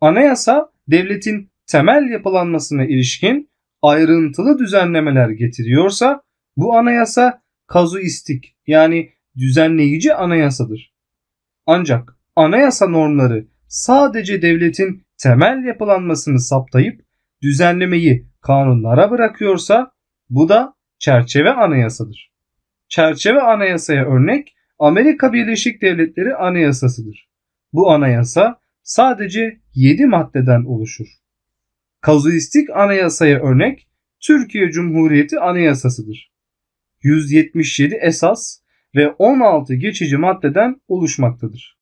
Anayasa devletin temel yapılanmasına ilişkin ayrıntılı düzenlemeler getiriyorsa bu anayasa kazuistik yani düzenleyici anayasadır. Ancak anayasa normları sadece devletin temel yapılanmasını saptayıp düzenlemeyi kanunlara bırakıyorsa bu da çerçeve anayasadır. Çerçeve anayasaya örnek Amerika Birleşik Devletleri Anayasasıdır. Bu anayasa sadece 7 maddeden oluşur. Kazuistik anayasaya örnek Türkiye Cumhuriyeti Anayasasıdır. 177 esas ve 16 geçici maddeden oluşmaktadır.